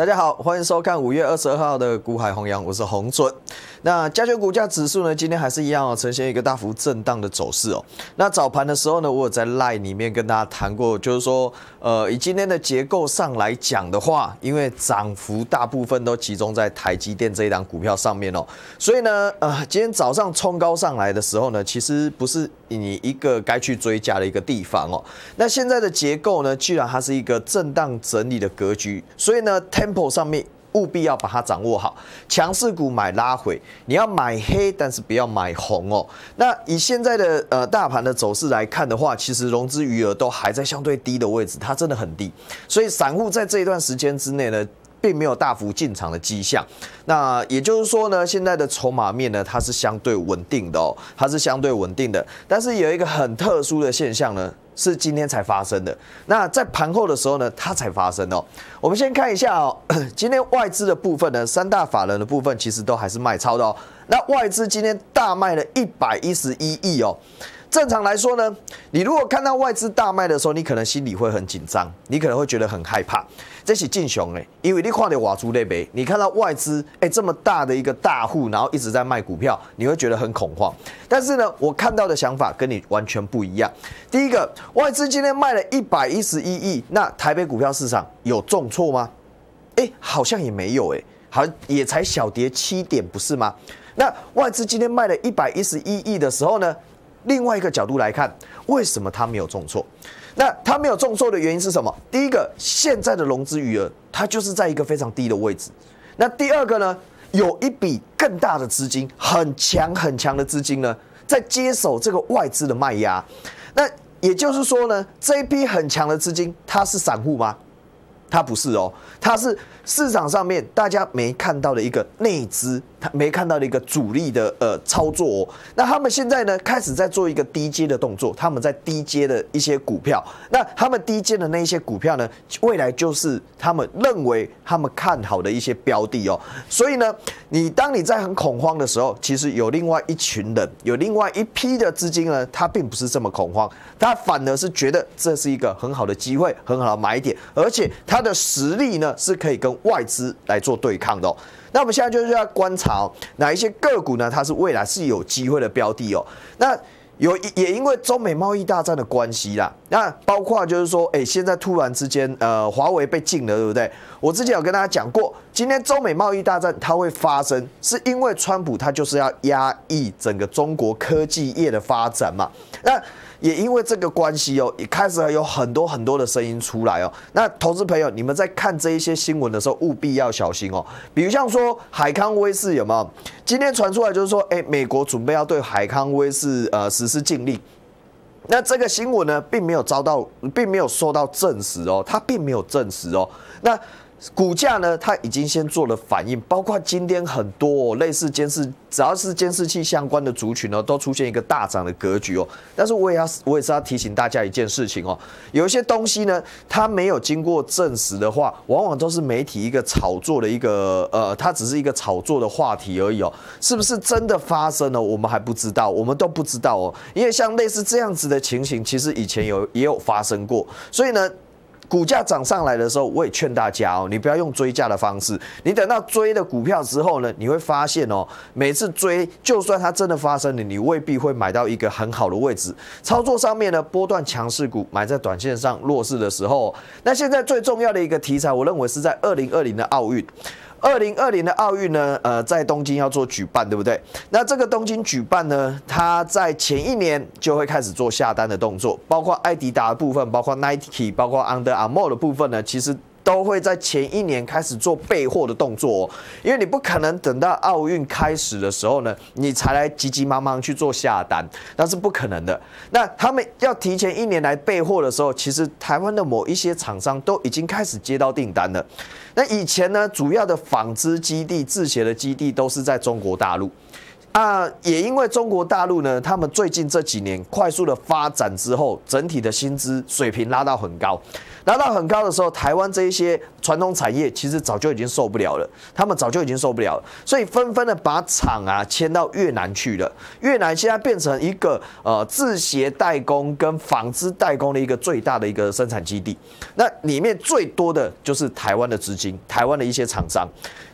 大家好，欢迎收看五月二十二号的《股海弘扬》，我是洪准。那加权股价指数呢？今天还是一样哦，呈现一个大幅震荡的走势哦。那早盘的时候呢，我有在 LINE 里面跟大家谈过，就是说，呃，以今天的结构上来讲的话，因为涨幅大部分都集中在台积电这一档股票上面哦，所以呢，呃，今天早上冲高上来的时候呢，其实不是你一个该去追加的一个地方哦。那现在的结构呢，居然它是一个震荡整理的格局，所以呢，Temple 上面。务必要把它掌握好，强势股买拉回，你要买黑，但是不要买红哦。那以现在的呃大盘的走势来看的话，其实融资余额都还在相对低的位置，它真的很低，所以散户在这一段时间之内呢，并没有大幅进场的迹象。那也就是说呢，现在的筹码面呢，它是相对稳定的哦，它是相对稳定的。但是有一个很特殊的现象呢。是今天才发生的。那在盘后的时候呢，它才发生哦。我们先看一下哦，今天外资的部分呢，三大法人的部分其实都还是卖超的哦。那外资今天大卖了一百一十一亿哦。正常来说呢，你如果看到外资大卖的时候，你可能心里会很紧张，你可能会觉得很害怕。这是进熊哎，因为你看到瓦朱内杯，你看到外资哎这么大的一个大户，然后一直在卖股票，你会觉得很恐慌。但是呢，我看到的想法跟你完全不一样。第一个，外资今天卖了一百一十一亿，那台北股票市场有重挫吗？哎，好像也没有哎，好像也才小跌七点，不是吗？那外资今天卖了一百一十一亿的时候呢？另外一个角度来看，为什么他没有重挫？那他没有重挫的原因是什么？第一个，现在的融资余额它就是在一个非常低的位置。那第二个呢？有一笔更大的资金，很强很强的资金呢，在接手这个外资的卖压。那也就是说呢，这一批很强的资金，它是散户吗？它不是哦，它是。市场上面大家没看到的一个内资，他没看到的一个主力的呃操作哦。那他们现在呢，开始在做一个低阶的动作，他们在低阶的一些股票。那他们低阶的那一些股票呢，未来就是他们认为他们看好的一些标的哦。所以呢，你当你在很恐慌的时候，其实有另外一群人，有另外一批的资金呢，他并不是这么恐慌，他反而是觉得这是一个很好的机会，很好的买点，而且他的实力呢是可以跟。外资来做对抗的哦，那我们现在就是要观察哪一些个股呢？它是未来是有机会的标的哦。那有也因为中美贸易大战的关系啦，那包括就是说，哎，现在突然之间，呃，华为被禁了，对不对？我之前有跟大家讲过，今天中美贸易大战它会发生，是因为川普他就是要压抑整个中国科技业的发展嘛？那。也因为这个关系哦，也开始有很多很多的声音出来哦。那投资朋友，你们在看这一些新闻的时候，务必要小心哦。比如像说海康威视有没有今天传出来，就是说，哎，美国准备要对海康威视呃实施禁令。那这个新闻呢，并没有遭到，并没有受到证实哦，它并没有证实哦。那股价呢，它已经先做了反应，包括今天很多类似监视，只要是监视器相关的族群呢，都出现一个大涨的格局哦。但是我也要，我也是要提醒大家一件事情哦，有一些东西呢，它没有经过证实的话，往往都是媒体一个炒作的一个，呃，它只是一个炒作的话题而已哦。是不是真的发生了，我们还不知道，我们都不知道哦。因为像类似这样子的情形，其实以前有也有发生过，所以呢。股价涨上来的时候，我也劝大家哦，你不要用追价的方式。你等到追的股票之后呢，你会发现哦，每次追，就算它真的发生了，你未必会买到一个很好的位置。操作上面呢，波段强势股买在短线上弱势的时候，那现在最重要的一个题材，我认为是在二零二零的奥运。二零二零的奥运呢，呃，在东京要做举办，对不对？那这个东京举办呢，它在前一年就会开始做下单的动作，包括艾迪达的部分，包括 Nike，包括 Under Armour 的部分呢，其实。都会在前一年开始做备货的动作，因为你不可能等到奥运开始的时候呢，你才来急急忙忙去做下单，那是不可能的。那他们要提前一年来备货的时候，其实台湾的某一些厂商都已经开始接到订单了。那以前呢，主要的纺织基地、制鞋的基地都是在中国大陆。啊，也因为中国大陆呢，他们最近这几年快速的发展之后，整体的薪资水平拉到很高。拿到很高的时候，台湾这一些传统产业其实早就已经受不了了，他们早就已经受不了了，所以纷纷的把厂啊迁到越南去了。越南现在变成一个呃制鞋代工跟纺织代工的一个最大的一个生产基地，那里面最多的就是台湾的资金，台湾的一些厂商。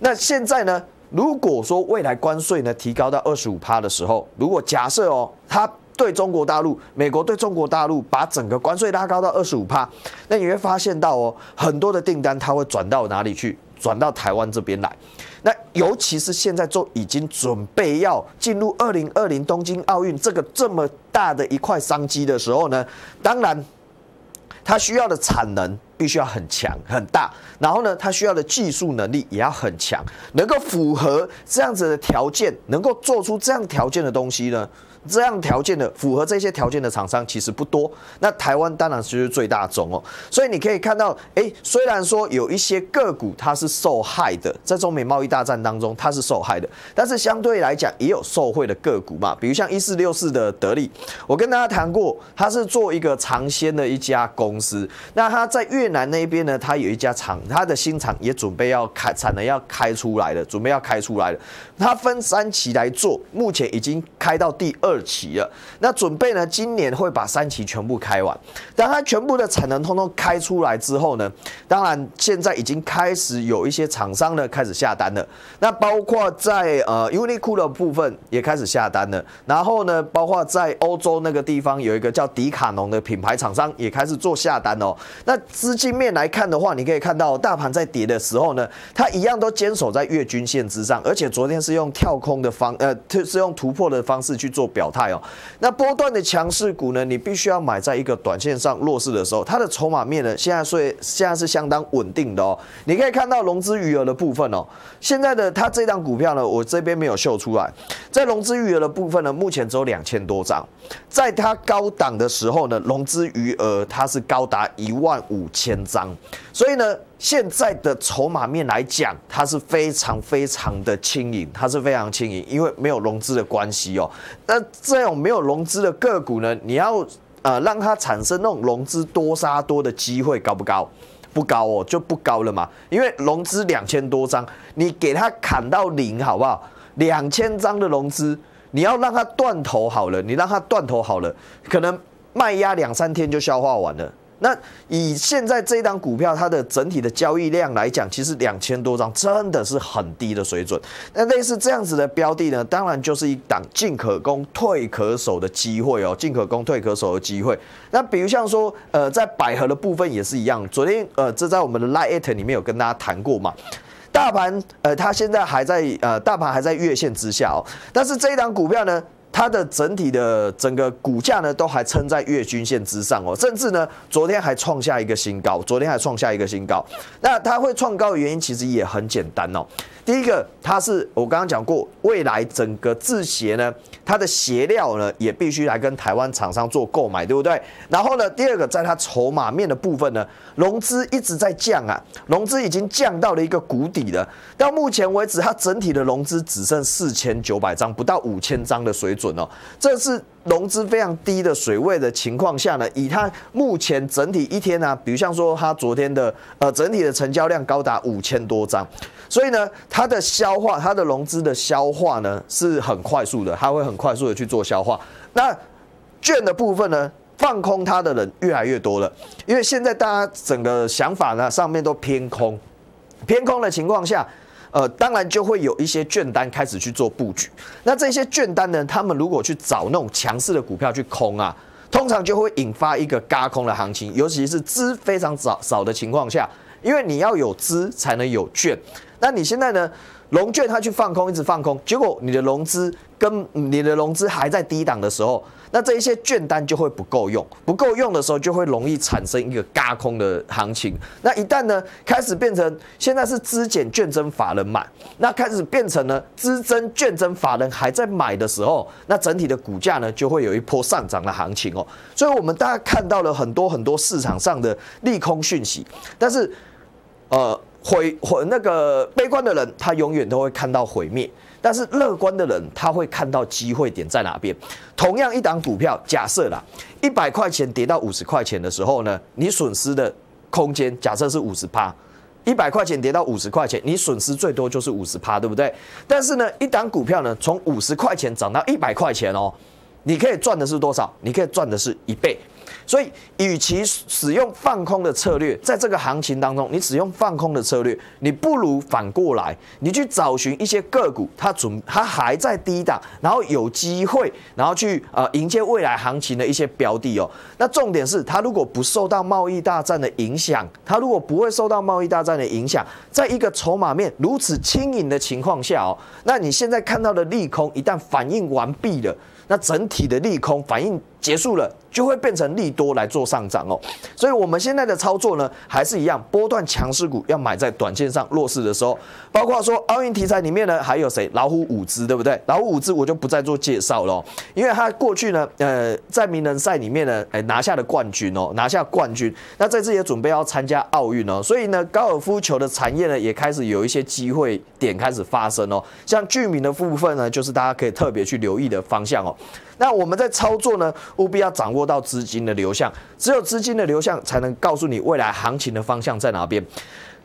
那现在呢，如果说未来关税呢提高到二十五趴的时候，如果假设哦，它对中国大陆，美国对中国大陆把整个关税拉高到二十五趴，那你会发现到哦，很多的订单它会转到哪里去？转到台湾这边来。那尤其是现在都已经准备要进入二零二零东京奥运这个这么大的一块商机的时候呢，当然，它需要的产能。必须要很强很大，然后呢，它需要的技术能力也要很强，能够符合这样子的条件，能够做出这样条件的东西呢？这样条件的符合这些条件的厂商其实不多。那台湾当然是最大宗哦。所以你可以看到，哎，虽然说有一些个股它是受害的，在中美贸易大战当中它是受害的，但是相对来讲也有受惠的个股嘛，比如像一四六四的得利，我跟大家谈过，它是做一个尝鲜的一家公司，那它在月。越南那边呢，它有一家厂，它的新厂也准备要开产能要开出来了，准备要开出来了。它分三期来做，目前已经开到第二期了。那准备呢，今年会把三期全部开完。当它全部的产能通通开出来之后呢，当然现在已经开始有一些厂商呢开始下单了。那包括在呃 Uniqlo 的部分也开始下单了。然后呢，包括在欧洲那个地方有一个叫迪卡侬的品牌厂商也开始做下单哦。那之资金面来看的话，你可以看到大盘在跌的时候呢，它一样都坚守在月均线之上，而且昨天是用跳空的方，呃，就 是用突破的方式去做表态哦。那波段的强势股呢，你必须要买在一个短线上弱势的时候，它的筹码面呢，现在所以现在是相当稳定的哦。你可以看到融资余额的部分哦，现在的它这张股票呢，我这边没有秀出来，在融资余额的部分呢，目前只有两千多张，在它高档的时候呢，融资余额它是高达一万五。千张，所以呢，现在的筹码面来讲，它是非常非常的轻盈，它是非常轻盈，因为没有融资的关系哦。那这种没有融资的个股呢，你要呃让它产生那种融资多杀多的机会高不高？不高哦，就不高了嘛。因为融资两千多张，你给它砍到零，好不好？两千张的融资，你要让它断头好了，你让它断头好了，可能卖压两三天就消化完了。那以现在这一档股票，它的整体的交易量来讲，其实两千多张真的是很低的水准。那类似这样子的标的呢，当然就是一档进可攻、退可守的机会哦，进可攻、退可守的机会。那比如像说，呃，在百合的部分也是一样，昨天呃，这在我们的 l i h e 里面有跟大家谈过嘛。大盘呃，它现在还在呃，大盘还在月线之下哦，但是这一档股票呢？它的整体的整个股价呢，都还撑在月均线之上哦，甚至呢，昨天还创下一个新高，昨天还创下一个新高。那它会创高的原因其实也很简单哦。第一个，它是我刚刚讲过，未来整个制鞋呢，它的鞋料呢也必须来跟台湾厂商做购买，对不对？然后呢，第二个，在它筹码面的部分呢，融资一直在降啊，融资已经降到了一个谷底了。到目前为止，它整体的融资只剩四千九百张，不到五千张的水。准哦。这是融资非常低的水位的情况下呢，以它目前整体一天呢，比如像说它昨天的呃整体的成交量高达五千多张，所以呢，它的消化，它的融资的消化呢是很快速的，它会很快速的去做消化。那券的部分呢，放空它的人越来越多了，因为现在大家整个想法呢上面都偏空，偏空的情况下。呃，当然就会有一些券单开始去做布局。那这些券单呢，他们如果去找那种强势的股票去空啊，通常就会引发一个嘎空的行情。尤其是资非常少少的情况下，因为你要有资才能有券。那你现在呢，融券它去放空，一直放空，结果你的融资跟你的融资还在低档的时候。那这一些券单就会不够用，不够用的时候就会容易产生一个嘎空的行情。那一旦呢开始变成现在是资减券增法人买，那开始变成呢资增券增法人还在买的时候，那整体的股价呢就会有一波上涨的行情哦。所以我们大家看到了很多很多市场上的利空讯息，但是呃毁毁那个悲观的人，他永远都会看到毁灭。但是乐观的人，他会看到机会点在哪边。同样一档股票，假设啦，一百块钱跌到五十块钱的时候呢，你损失的空间假设是五十趴，一百块钱跌到五十块钱，你损失最多就是五十趴，对不对？但是呢，一档股票呢，从五十块钱涨到一百块钱哦，你可以赚的是多少？你可以赚的是一倍。所以，与其使用放空的策略，在这个行情当中，你使用放空的策略，你不如反过来，你去找寻一些个股，它准，它还在低档，然后有机会，然后去呃迎接未来行情的一些标的哦。那重点是，它如果不受到贸易大战的影响，它如果不会受到贸易大战的影响，在一个筹码面如此轻盈的情况下哦，那你现在看到的利空一旦反应完毕了。那整体的利空反应结束了，就会变成利多来做上涨哦。所以，我们现在的操作呢，还是一样，波段强势股要买在短线上弱势的时候。包括说奥运题材里面呢，还有谁？老虎五只，对不对？老虎五只我就不再做介绍了，因为它过去呢，呃，在名人赛里面呢，哎拿下了冠军哦，拿下冠军。那这次也准备要参加奥运哦，所以呢，高尔夫球的产业呢，也开始有一些机会点开始发生哦。像剧名的部分呢，就是大家可以特别去留意的方向哦。那我们在操作呢，务必要掌握到资金的流向，只有资金的流向才能告诉你未来行情的方向在哪边。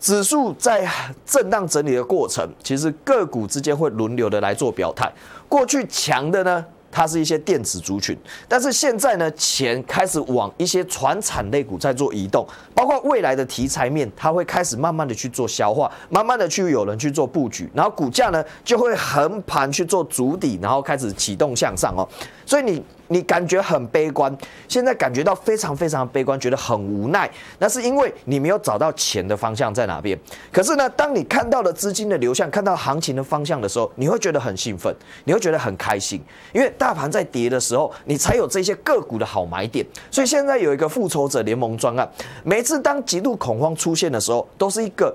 指数在震荡整理的过程，其实个股之间会轮流的来做表态。过去强的呢？它是一些电子族群，但是现在呢，钱开始往一些传产类股在做移动，包括未来的题材面，它会开始慢慢的去做消化，慢慢的去有人去做布局，然后股价呢就会横盘去做足底，然后开始启动向上哦，所以你。你感觉很悲观，现在感觉到非常非常悲观，觉得很无奈。那是因为你没有找到钱的方向在哪边。可是呢，当你看到了资金的流向，看到行情的方向的时候，你会觉得很兴奋，你会觉得很开心。因为大盘在跌的时候，你才有这些个股的好买点。所以现在有一个复仇者联盟专案。每次当极度恐慌出现的时候，都是一个。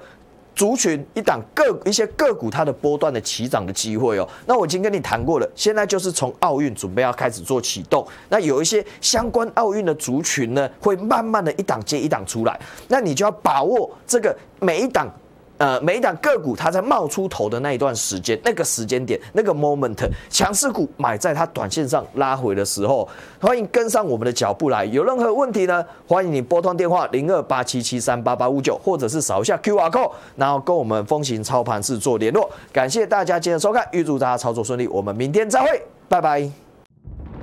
族群一档个一些个股，它的波段的起涨的机会哦。那我已经跟你谈过了，现在就是从奥运准备要开始做启动，那有一些相关奥运的族群呢，会慢慢的一档接一档出来，那你就要把握这个每一档。呃，每档个股它在冒出头的那一段时间，那个时间点，那个 moment，强势股买在它短线上拉回的时候，欢迎跟上我们的脚步来。有任何问题呢，欢迎你拨通电话零二八七七三八八五九，或者是扫一下 QR code，然后跟我们风行操盘室做联络。感谢大家今天的收看，预祝大家操作顺利。我们明天再会，拜拜。